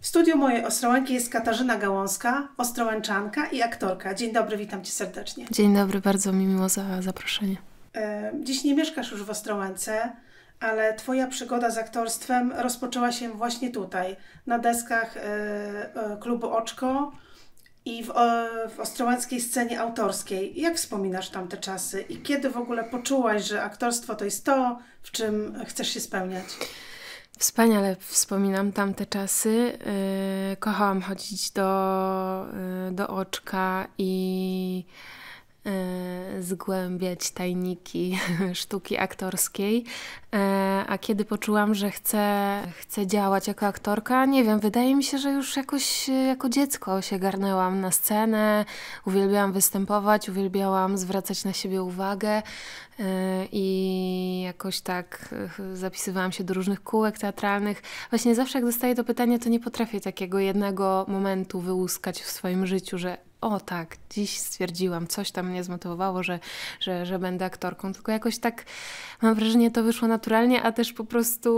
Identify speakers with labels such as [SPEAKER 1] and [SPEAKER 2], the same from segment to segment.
[SPEAKER 1] W studiu mojej Ostrołęki jest Katarzyna Gałązka, ostrołęczanka i aktorka. Dzień dobry, witam Cię serdecznie. Dzień
[SPEAKER 2] dobry, bardzo mi miło za zaproszenie.
[SPEAKER 1] E, dziś nie mieszkasz już w Ostrołęce, ale Twoja przygoda z aktorstwem rozpoczęła się właśnie tutaj, na deskach e, e, klubu Oczko i w, w ostrołęckiej scenie autorskiej. Jak wspominasz tamte czasy i kiedy w ogóle poczułaś, że aktorstwo to jest to, w czym chcesz się spełniać?
[SPEAKER 2] Wspaniale wspominam tamte czasy. Y, kochałam chodzić do, y, do oczka i E, zgłębiać tajniki sztuki aktorskiej. E, a kiedy poczułam, że chcę, chcę działać jako aktorka, nie wiem, wydaje mi się, że już jakoś e, jako dziecko się garnęłam na scenę, uwielbiałam występować, uwielbiałam zwracać na siebie uwagę i jakoś tak zapisywałam się do różnych kółek teatralnych. Właśnie zawsze, jak dostaję to pytanie, to nie potrafię takiego jednego momentu wyłuskać w swoim życiu, że o tak, dziś stwierdziłam, coś tam mnie zmotywowało, że, że, że będę aktorką, tylko jakoś tak mam wrażenie, to wyszło naturalnie, a też po prostu,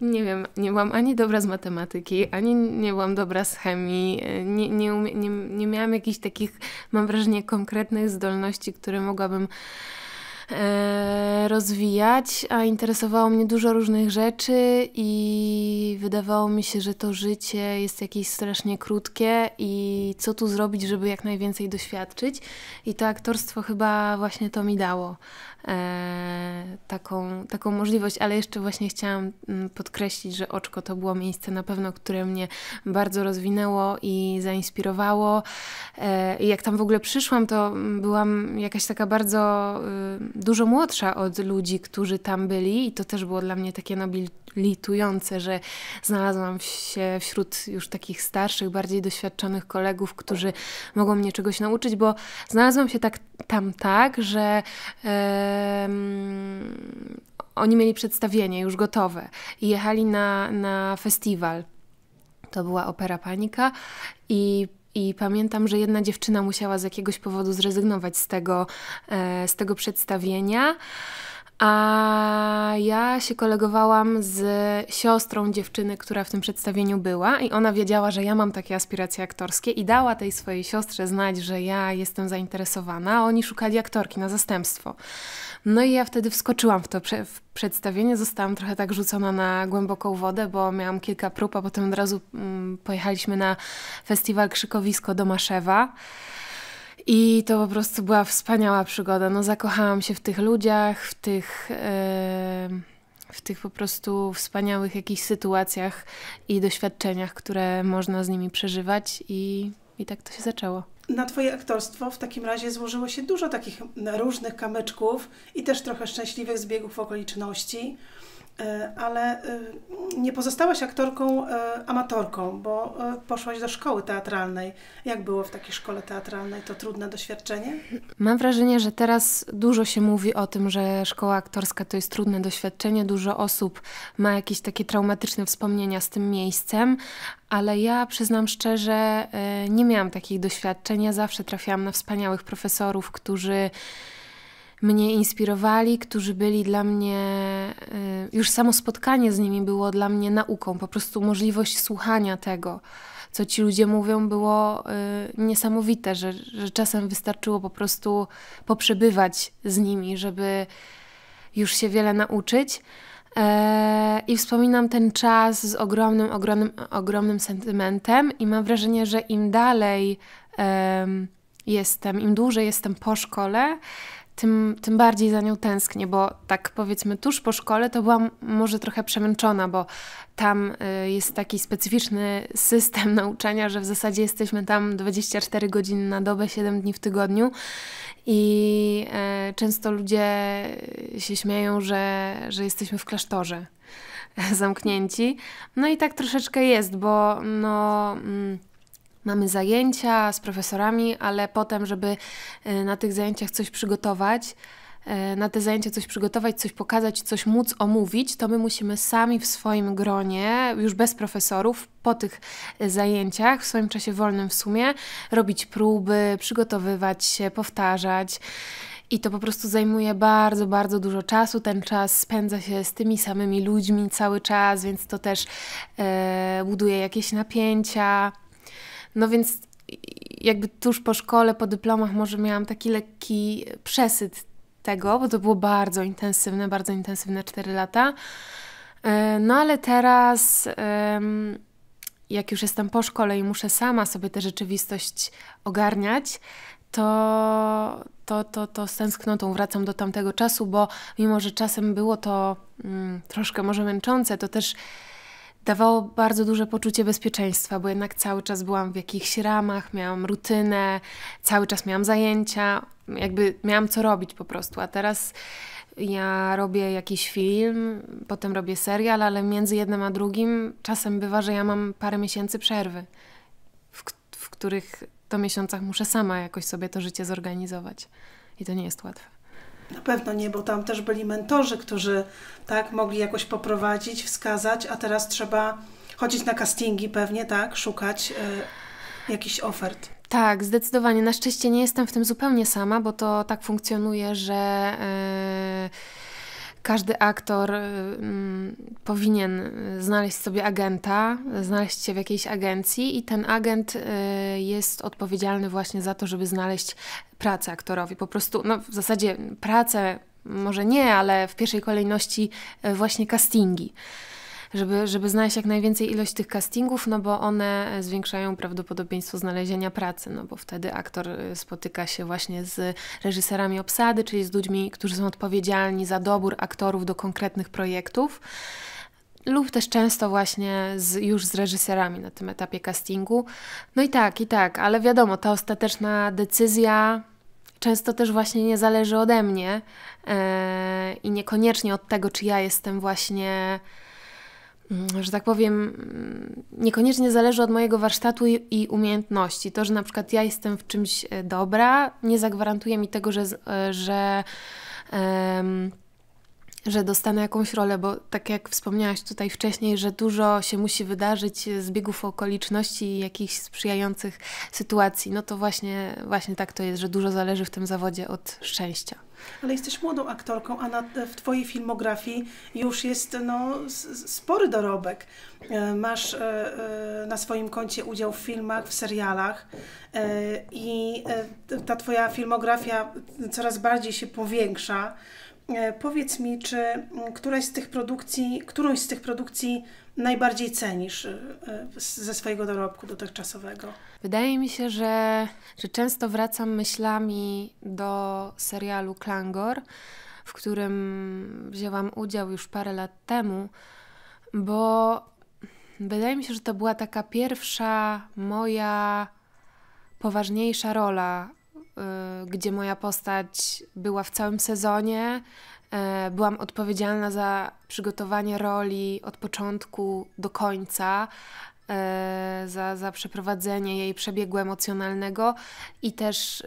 [SPEAKER 2] nie wiem, nie byłam ani dobra z matematyki, ani nie byłam dobra z chemii, nie, nie, umie, nie, nie miałam jakichś takich, mam wrażenie, konkretnych zdolności, które mogłabym E, rozwijać, a interesowało mnie dużo różnych rzeczy i wydawało mi się, że to życie jest jakieś strasznie krótkie i co tu zrobić, żeby jak najwięcej doświadczyć. I to aktorstwo chyba właśnie to mi dało. E, taką, taką możliwość, ale jeszcze właśnie chciałam mm, podkreślić, że oczko to było miejsce na pewno, które mnie bardzo rozwinęło i zainspirowało. E, I jak tam w ogóle przyszłam, to mm, byłam jakaś taka bardzo y, dużo młodsza od ludzi, którzy tam byli, i to też było dla mnie takie nobilitujące, że znalazłam się wśród już takich starszych, bardziej doświadczonych kolegów, którzy mogą mnie czegoś nauczyć, bo znalazłam się tak tam tak, że oni mieli przedstawienie już gotowe i jechali na, na festiwal. To była opera Panika i i pamiętam, że jedna dziewczyna musiała z jakiegoś powodu zrezygnować z tego, e, z tego przedstawienia. A ja się kolegowałam z siostrą dziewczyny, która w tym przedstawieniu była, i ona wiedziała, że ja mam takie aspiracje aktorskie, i dała tej swojej siostrze znać, że ja jestem zainteresowana. A oni szukali aktorki na zastępstwo. No i ja wtedy wskoczyłam w to w przedstawienie. Zostałam trochę tak rzucona na głęboką wodę, bo miałam kilka prób, a potem od razu mm, pojechaliśmy na festiwal Krzykowisko do Maszewa. I to po prostu była wspaniała przygoda. No, zakochałam się w tych ludziach, w tych, w tych po prostu wspaniałych jakichś sytuacjach i doświadczeniach, które można z nimi przeżywać, i, i tak to się zaczęło.
[SPEAKER 1] Na Twoje aktorstwo w takim razie złożyło się dużo takich różnych kamyczków i też trochę szczęśliwych zbiegów okoliczności. E, ale e, nie pozostałaś aktorką e, amatorką, bo poszłaś do szkoły teatralnej. Jak było w takiej szkole teatralnej? To trudne doświadczenie?
[SPEAKER 2] Mam wrażenie, że teraz dużo się mówi o tym, że szkoła aktorska to jest trudne doświadczenie. Dużo osób ma jakieś takie traumatyczne wspomnienia z tym miejscem, ale ja przyznam szczerze, nie miałam takich doświadczeń. Ja zawsze trafiałam na wspaniałych profesorów, którzy mnie inspirowali, którzy byli dla mnie, y, już samo spotkanie z nimi było dla mnie nauką, po prostu możliwość słuchania tego, co ci ludzie mówią, było y, niesamowite, że, że czasem wystarczyło po prostu poprzebywać z nimi, żeby już się wiele nauczyć. E, I wspominam ten czas z ogromnym, ogromnym, ogromnym sentymentem, i mam wrażenie, że im dalej um, jestem, im dłużej jestem po szkole, tym, tym bardziej za nią tęsknię, bo tak powiedzmy tuż po szkole to byłam może trochę przemęczona, bo tam y, jest taki specyficzny system nauczania, że w zasadzie jesteśmy tam 24 godziny na dobę, 7 dni w tygodniu i y, często ludzie się śmieją, że, że jesteśmy w klasztorze zamknięci. No i tak troszeczkę jest, bo no mm, mamy zajęcia z profesorami, ale potem, żeby e, na tych zajęciach coś przygotować, e, na te zajęcia coś przygotować, coś pokazać, coś móc omówić, to my musimy sami w swoim gronie, już bez profesorów, po tych e, zajęciach, w swoim czasie wolnym w sumie, robić próby, przygotowywać się, powtarzać. I to po prostu zajmuje bardzo, bardzo dużo czasu. Ten czas spędza się z tymi samymi ludźmi cały czas, więc to też buduje jakieś napięcia. No więc jakby tuż po szkole, po dyplomach może miałam taki lekki przesyt tego, bo to było bardzo intensywne, bardzo intensywne 4 lata. E, no ale teraz, jak już jestem po szkole i muszę sama sobie tę rzeczywistość ogarniać, to, to, to, to z tęsknotą wracam do tamtego czasu, bo mimo, że czasem było to mm, troszkę może męczące, to też dawało bardzo duże poczucie bezpieczeństwa, bo jednak cały czas byłam w jakichś ramach, miałam rutynę, cały czas miałam zajęcia, jakby miałam co robić po prostu. A teraz ja robię jakiś film, potem robię serial, ale między jednym a drugim czasem bywa, że ja mam parę miesięcy przerwy, w, w których to miesiącach muszę sama jakoś sobie to życie zorganizować. I to nie jest łatwe.
[SPEAKER 1] Na pewno nie, bo tam też byli mentorzy, którzy tak mogli jakoś poprowadzić, wskazać, a teraz trzeba chodzić na castingi pewnie, tak, szukać y, jakichś ofert.
[SPEAKER 2] Tak, zdecydowanie. Na szczęście nie jestem w tym zupełnie sama, bo to tak funkcjonuje, że. Y każdy aktor y, mm, powinien znaleźć sobie agenta, znaleźć się w jakiejś agencji i ten agent y, jest odpowiedzialny właśnie za to, żeby znaleźć pracę aktorowi. Po prostu, no w zasadzie pracę może nie, ale w pierwszej kolejności y, właśnie castingi żeby, żeby znaleźć jak najwięcej ilość tych castingów, no bo one zwiększają prawdopodobieństwo znalezienia pracy, no bo wtedy aktor y, spotyka się właśnie z reżyserami obsady, czyli z ludźmi, którzy są odpowiedzialni za dobór aktorów do konkretnych projektów lub też często właśnie z, już z reżyserami na tym etapie castingu. No i tak, i tak, ale wiadomo, ta ostateczna decyzja często też właśnie nie zależy ode mnie e, i niekoniecznie od tego, czy ja jestem właśnie Mm, że tak powiem, mm, niekoniecznie zależy od mojego warsztatu i, umiejętności. To, że na przykład ja jestem w czymś e, dobra, nie zagwarantuje mi tego, że. E, że um, że dostanę jakąś rolę, bo tak jak wspomniałaś tutaj wcześniej, że dużo się musi wydarzyć z biegów okoliczności i jakichś sprzyjających sytuacji. No to właśnie, właśnie tak to jest, że dużo zależy w tym zawodzie od
[SPEAKER 1] szczęścia. Ale jesteś młodą aktorką, a na, w Twojej filmografii już jest no, spory dorobek. E, masz e, e, na swoim koncie udział w filmach, w serialach i ta Twoja filmografia coraz bardziej się powiększa. E, powiedz mi, czy mm, któraś z tych produkcji, którąś z tych produkcji najbardziej cenisz e, ze swojego dorobku dotychczasowego?
[SPEAKER 2] Wydaje mi się, że, że często wracam myślami do serialu Klangor, w którym wzięłam udział już parę lat temu, bo wydaje mi się, że to była taka pierwsza moja poważniejsza rola Y, gdzie moja postać była w całym sezonie. Y, byłam odpowiedzialna za przygotowanie roli od początku do końca, y, za, za przeprowadzenie jej przebiegu emocjonalnego i też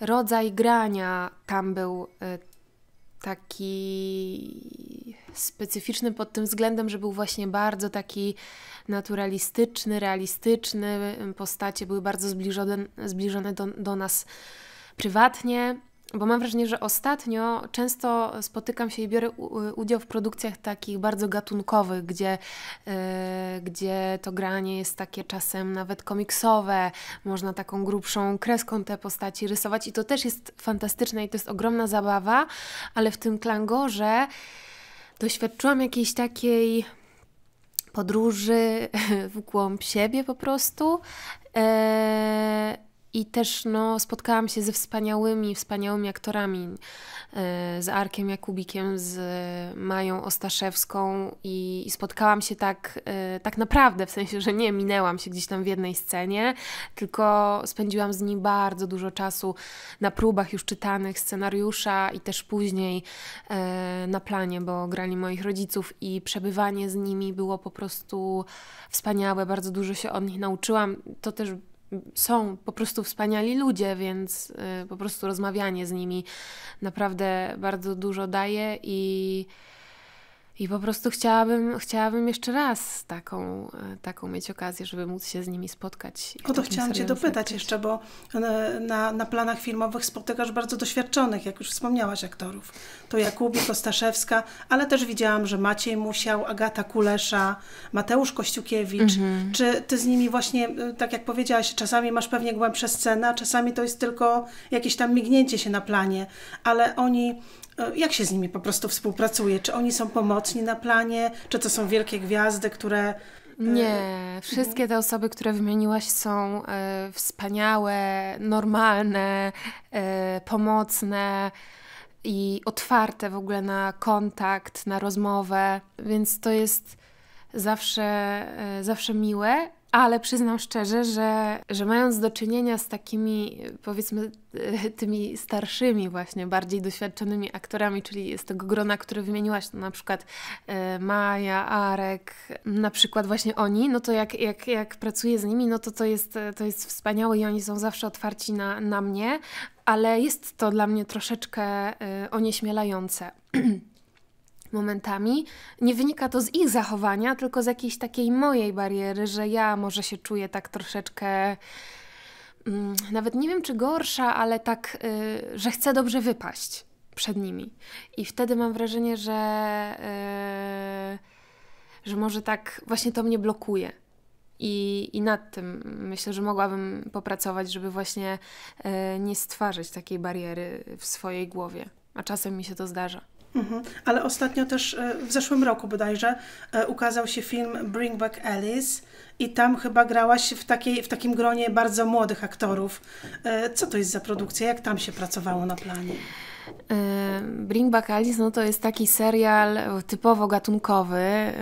[SPEAKER 2] rodzaj grania tam był taki specyficzny pod tym względem, że był właśnie bardzo taki naturalistyczny, realistyczny. Postacie były bardzo zbliżone, zbliżone do, do nas prywatnie. Bo mam wrażenie, że ostatnio często spotykam się i biorę udział w produkcjach takich bardzo gatunkowych, gdzie, yy, gdzie to granie jest takie czasem nawet komiksowe, można taką grubszą kreską te postaci rysować i to też jest fantastyczne i to jest ogromna zabawa, ale w tym klangorze doświadczyłam jakiejś takiej podróży w głąb siebie po prostu. Eee, i też no, spotkałam się ze wspaniałymi, wspaniałymi aktorami, e, z Arkiem Jakubikiem, z Mają Ostaszewską i, spotkałam się tak, e, tak naprawdę, w sensie, że nie minęłam się gdzieś tam w jednej scenie, tylko spędziłam z nim bardzo dużo czasu na próbach już czytanych scenariusza i też później e, na planie, bo grali moich rodziców i przebywanie z nimi było po prostu wspaniałe, bardzo dużo się od nich nauczyłam. To też są po prostu wspaniali ludzie, więc y, po prostu rozmawianie z nimi naprawdę bardzo dużo daje i i po prostu chciałabym, chciałabym jeszcze raz taką, e, taką mieć okazję, żeby móc się z nimi spotkać. O to chciałam Cię dopytać
[SPEAKER 1] jeszcze, bo e, na, na planach filmowych spotykasz bardzo doświadczonych, jak już wspomniałaś, aktorów. To Jakubik, Ostaszewska, ale też widziałam, że Maciej Musiał, Agata Kulesza, Mateusz Kościukiewicz. Mhm. Czy Ty z nimi właśnie, e, tak jak powiedziałaś, czasami masz pewnie głębsze sceny, a czasami to jest tylko jakieś tam mignięcie się na planie, ale oni E, jak się z nimi po prostu współpracuje? Czy oni są pomocni na planie? Czy to są wielkie gwiazdy, które. E, Nie, wszystkie
[SPEAKER 2] te osoby, które wymieniłaś, są e, wspaniałe, normalne, pomocne i otwarte w ogóle na kontakt, na rozmowę, więc to jest zawsze, zawsze miłe ale przyznam szczerze, że, że mając do czynienia z takimi, powiedzmy, e, tymi starszymi, właśnie bardziej doświadczonymi aktorami, czyli z tego grona, które wymieniłaś, to na przykład e, Maja, Arek, na przykład właśnie oni, no to jak, jak, jak pracuję z nimi, no to to jest, to jest wspaniałe i oni są zawsze otwarci na, na mnie, ale jest to dla mnie troszeczkę e, onieśmielające. momentami. Nie wynika to z ich zachowania, tylko z jakiejś takiej mojej bariery, że ja może się czuję tak troszeczkę. Mm, nawet nie wiem czy gorsza, ale tak, y, że chcę dobrze wypaść przed nimi. I wtedy mam wrażenie, że, yy, że może tak właśnie to mnie blokuje. I, I nad tym myślę, że mogłabym popracować, żeby właśnie yy, nie stwarzać takiej bariery w swojej głowie. A czasem mi się to zdarza.
[SPEAKER 1] Mhm. Ale ostatnio też, e, w zeszłym roku bodajże, e, ukazał się film Bring Back Alice i tam chyba grałaś w, takiej, w takim gronie bardzo młodych aktorów. E, co to jest za produkcja? Jak tam się pracowało na planie?
[SPEAKER 2] Bring Back Alice no to jest taki serial typowo gatunkowy.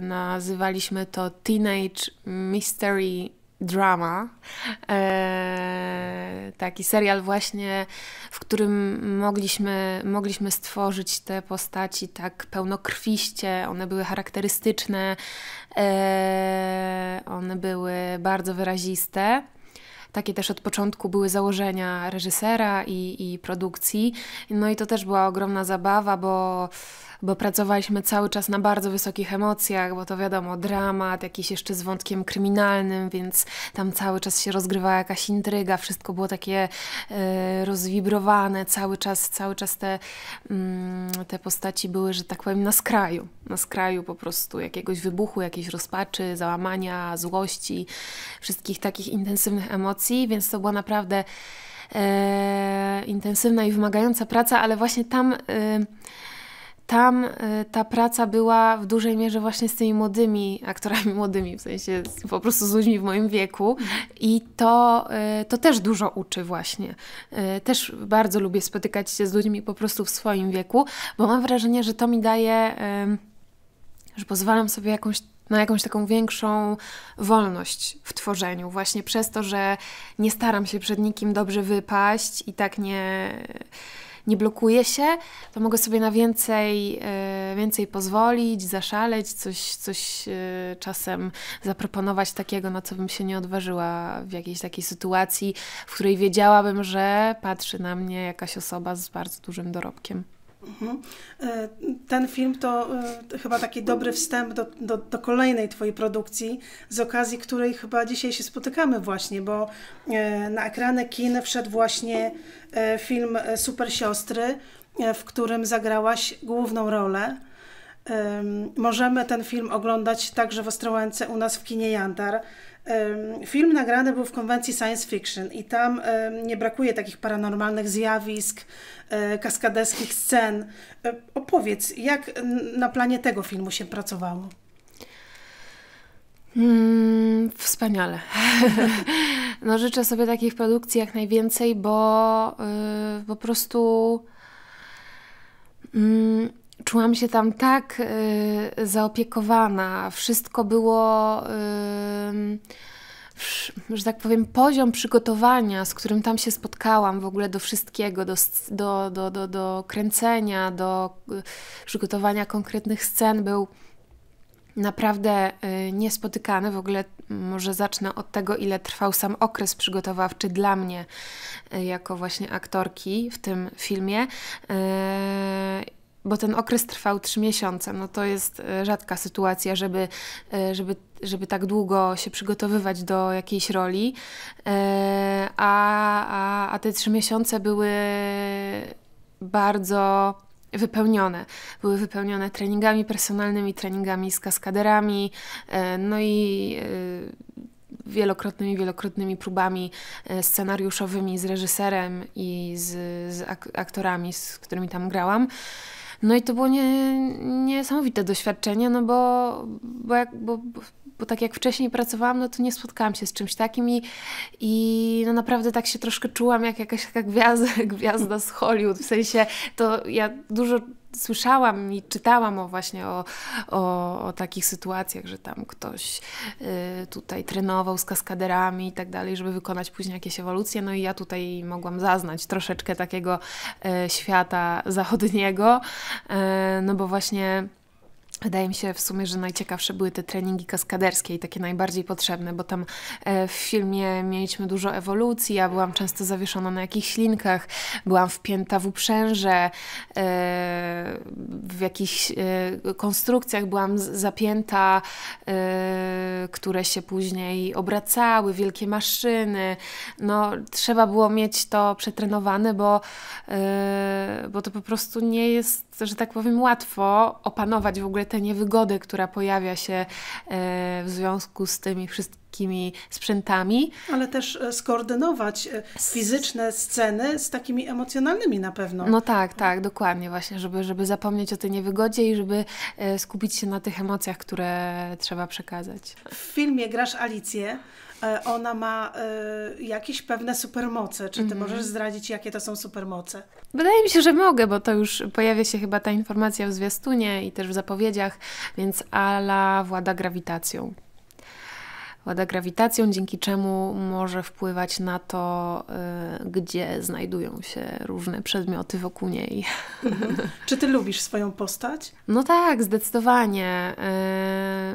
[SPEAKER 2] Nazywaliśmy to Teenage Mystery Drama. Eee, taki serial właśnie, w którym mogliśmy, mogliśmy stworzyć te postaci tak pełnokrwiście, one były charakterystyczne, eee, one były bardzo wyraziste. Takie też od początku były założenia reżysera i, i produkcji. No i to też była ogromna zabawa, bo bo pracowaliśmy cały czas na bardzo wysokich emocjach, bo to wiadomo, dramat, jakiś jeszcze z wątkiem kryminalnym, więc tam cały czas się rozgrywała jakaś intryga, wszystko było takie e, rozwibrowane, cały czas, cały czas te, mm, te postaci były, że tak powiem, na skraju, na skraju po prostu jakiegoś wybuchu, jakiejś rozpaczy, załamania, złości, wszystkich takich intensywnych emocji więc to była naprawdę e, intensywna i wymagająca praca, ale właśnie tam. E, tam e, ta praca była w dużej mierze właśnie z tymi młodymi aktorami, młodymi w sensie po prostu z ludźmi w moim wieku i to, e, to też dużo uczy właśnie. E, też bardzo lubię spotykać się z ludźmi po prostu w swoim wieku, bo mam wrażenie, że to mi daje, że pozwalam sobie jakąś na jakąś taką większą wolność w tworzeniu, właśnie przez to, że nie staram się przed nikim dobrze wypaść i tak nie, nie blokuję się, to mogę sobie na więcej, e, więcej pozwolić, zaszaleć, coś, coś e, czasem zaproponować takiego, na co bym się nie odważyła w jakiejś takiej sytuacji, w której wiedziałabym, że patrzy na mnie jakaś osoba z bardzo dużym dorobkiem.
[SPEAKER 1] Mhm. E, ten film to e, chyba taki dobry wstęp do, do, do, kolejnej Twojej produkcji, z okazji której chyba dzisiaj się spotykamy właśnie, bo e, na ekrany kin wszedł właśnie film Super Siostry, w którym zagrałaś główną rolę. Możemy ten film oglądać także w Ostrołęce u nas w kinie Jantar. Film nagrany był w konwencji science fiction i tam nie brakuje takich paranormalnych zjawisk, e, kaskaderskich scen. E, opowiedz, jak na planie tego filmu się pracowało?
[SPEAKER 2] Mm, wspaniale. no życzę sobie takich produkcji jak najwięcej, bo yy, po prostu... Yy, czułam się tam tak y, zaopiekowana. Wszystko było, y, że tak powiem, poziom przygotowania, z którym tam się spotkałam w ogóle do wszystkiego, do, do, do, do, do kręcenia, do y, przygotowania konkretnych scen był naprawdę y, niespotykany. W ogóle może zacznę od tego, ile trwał sam okres przygotowawczy dla mnie y, jako właśnie aktorki w tym filmie bo ten okres trwał trzy miesiące. No to jest e, rzadka sytuacja, żeby, e, żeby, żeby tak długo się przygotowywać do jakiejś roli. E, a, a, a te trzy miesiące były bardzo wypełnione. Były wypełnione treningami personalnymi, treningami z kaskaderami, no i wielokrotnymi, wielokrotnymi próbami scenariuszowymi z reżyserem i z, z, aktorami, z którymi tam grałam. No i to było nie, niesamowite doświadczenie, no bo, bo, jak, bo, bo tak jak wcześniej pracowałam, no to nie spotkałam się z czymś takim i, i no naprawdę tak się troszkę czułam jak jakaś taka gwiazda, gwiazda z Hollywood, w sensie to ja dużo słyszałam i czytałam o właśnie o, o, o takich sytuacjach, że tam ktoś y, tutaj trenował z kaskaderami i tak dalej, żeby wykonać później jakieś ewolucje. No i ja tutaj mogłam zaznać troszeczkę takiego y, świata zachodniego, y, no bo właśnie Wydaje mi się w sumie, że najciekawsze były te treningi kaskaderskie i takie najbardziej potrzebne, bo tam e, w filmie mieliśmy dużo ewolucji, ja byłam często zawieszona na jakichś linkach, byłam wpięta w uprzęże, e, w jakichś e, konstrukcjach byłam zapięta, które się później obracały, wielkie maszyny. No, trzeba było mieć to przetrenowane, bo, bo to po prostu nie jest że tak powiem, łatwo opanować w ogóle tę niewygodę, która pojawia się e, w związku z tymi wszystkimi sprzętami.
[SPEAKER 1] Ale też e, skoordynować e, fizyczne sceny z takimi emocjonalnymi na pewno. No
[SPEAKER 2] tak, tak, dokładnie właśnie, żeby, żeby zapomnieć o tej niewygodzie i żeby skupić się na tych emocjach, które trzeba przekazać. W
[SPEAKER 1] filmie grasz Alicję. E, ona ma e, jakieś pewne supermoce. Czy ty mhm. możesz zdradzić, jakie to są supermoce?
[SPEAKER 2] Wydaje mi się, że mogę, bo to już pojawia się chyba ta informacja w zwiastunie i też w zapowiedziach, więc Ala włada grawitacją włada grawitacją, dzięki czemu może wpływać na to, e, gdzie znajdują się różne przedmioty wokół niej. Mhm.
[SPEAKER 1] Czy ty lubisz swoją postać? No tak,
[SPEAKER 2] zdecydowanie,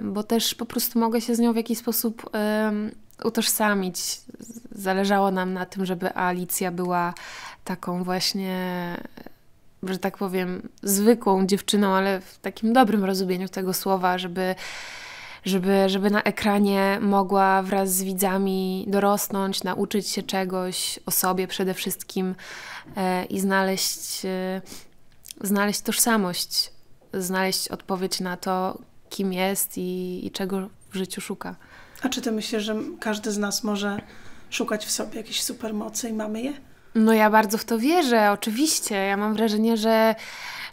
[SPEAKER 2] bo też po prostu mogę się z nią w jakiś sposób utożsamić. Zależało nam na tym, żeby Alicja była taką właśnie, że tak powiem, zwykłą dziewczyną, ale w takim dobrym rozumieniu tego słowa, żeby żeby, żeby na ekranie mogła wraz z widzami dorosnąć, nauczyć się czegoś o sobie przede wszystkim e, i znaleźć, e, znaleźć tożsamość, znaleźć odpowiedź na to, kim jest i, i czego w życiu szuka.
[SPEAKER 1] A czy ty myślisz, że każdy z nas może szukać w sobie jakichś supermocy i mamy je?
[SPEAKER 2] No ja bardzo w to wierzę, oczywiście. Ja mam wrażenie, że,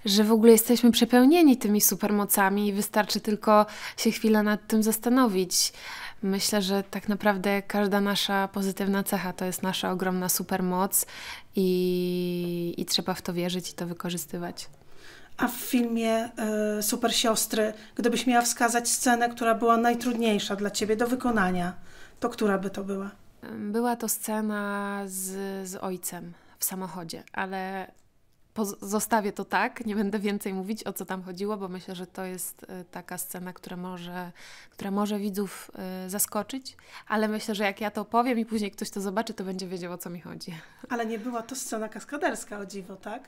[SPEAKER 2] że w ogóle jesteśmy przepełnieni tymi supermocami i wystarczy tylko się chwilę nad tym zastanowić. Myślę, że tak naprawdę każda nasza pozytywna cecha to jest nasza ogromna supermoc i, i trzeba w to wierzyć i to wykorzystywać.
[SPEAKER 1] A w filmie y, Super Siostry, gdybyś miała wskazać scenę, która była najtrudniejsza dla ciebie do wykonania, to która by to była?
[SPEAKER 2] Była to scena z, z ojcem w samochodzie, ale zostawię to tak, nie będę więcej mówić o co tam chodziło, bo myślę, że to jest e, taka scena, która może, która może widzów e, zaskoczyć, ale myślę, że jak ja to powiem i później ktoś to zobaczy, to będzie wiedział o co mi chodzi.
[SPEAKER 1] Ale nie była to scena kaskaderska, o dziwo, tak?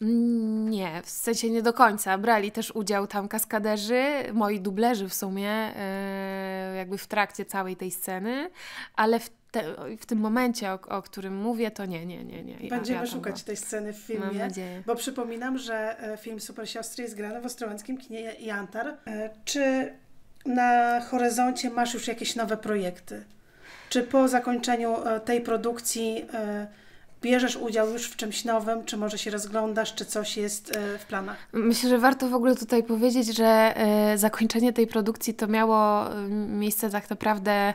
[SPEAKER 2] Nie, w sensie nie do końca. Brali też udział tam kaskaderzy, moi dublerzy w sumie, e, jakby w trakcie całej tej sceny, ale w, te, w tym momencie, o, o, którym mówię, to nie, nie, nie. nie. Będziemy ja szukać go... tej sceny w filmie, bo
[SPEAKER 1] przypominam, że e, film Super Siostry jest grany w Ostrołęckim Kinie Jantar. E, czy na horyzoncie masz już jakieś nowe projekty? Czy po zakończeniu tej produkcji bierzesz udział już w czymś nowym, czy może się rozglądasz, czy coś jest e, w planach?
[SPEAKER 2] Myślę, że warto w ogóle tutaj powiedzieć, że e, zakończenie tej produkcji to miało e, miejsce tak naprawdę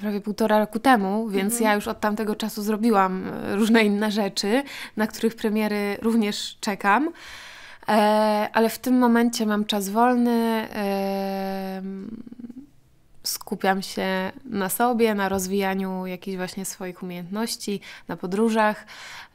[SPEAKER 2] prawie półtora roku temu, więc mhm. ja już od tamtego czasu zrobiłam różne inne rzeczy, na których premiery również czekam ale w tym momencie mam czas wolny, skupiam się na sobie, na rozwijaniu jakichś właśnie swoich umiejętności, na podróżach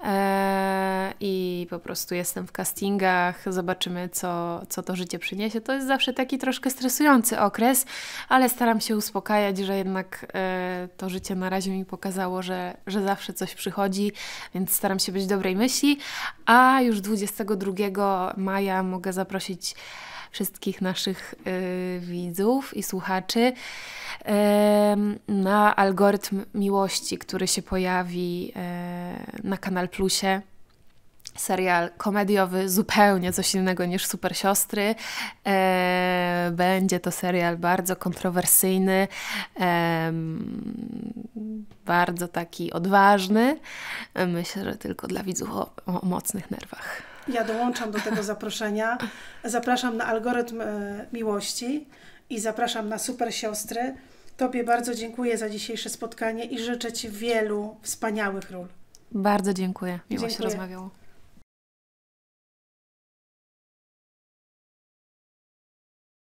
[SPEAKER 2] e, i po prostu jestem w castingach, zobaczymy, co, co to życie przyniesie. To jest zawsze taki troszkę stresujący okres, ale staram się uspokajać, że jednak e, to życie na razie mi pokazało, że, że zawsze coś przychodzi, więc staram się być dobrej myśli, a już 22 maja mogę zaprosić wszystkich naszych y, widzów i słuchaczy y, na algorytm miłości, który się pojawi y, na Kanal Plusie serial komediowy, zupełnie coś innego niż Super Siostry. E, będzie to serial bardzo kontrowersyjny, e, bardzo taki odważny. Myślę, że tylko dla widzów o, o mocnych nerwach.
[SPEAKER 1] Ja dołączam do tego zaproszenia. Zapraszam na algorytm e, miłości i zapraszam na super siostry. Tobie bardzo dziękuję za dzisiejsze spotkanie i życzę Ci wielu wspaniałych ról.
[SPEAKER 2] Bardzo dziękuję. Miło dziękuję. się
[SPEAKER 1] rozmawiało.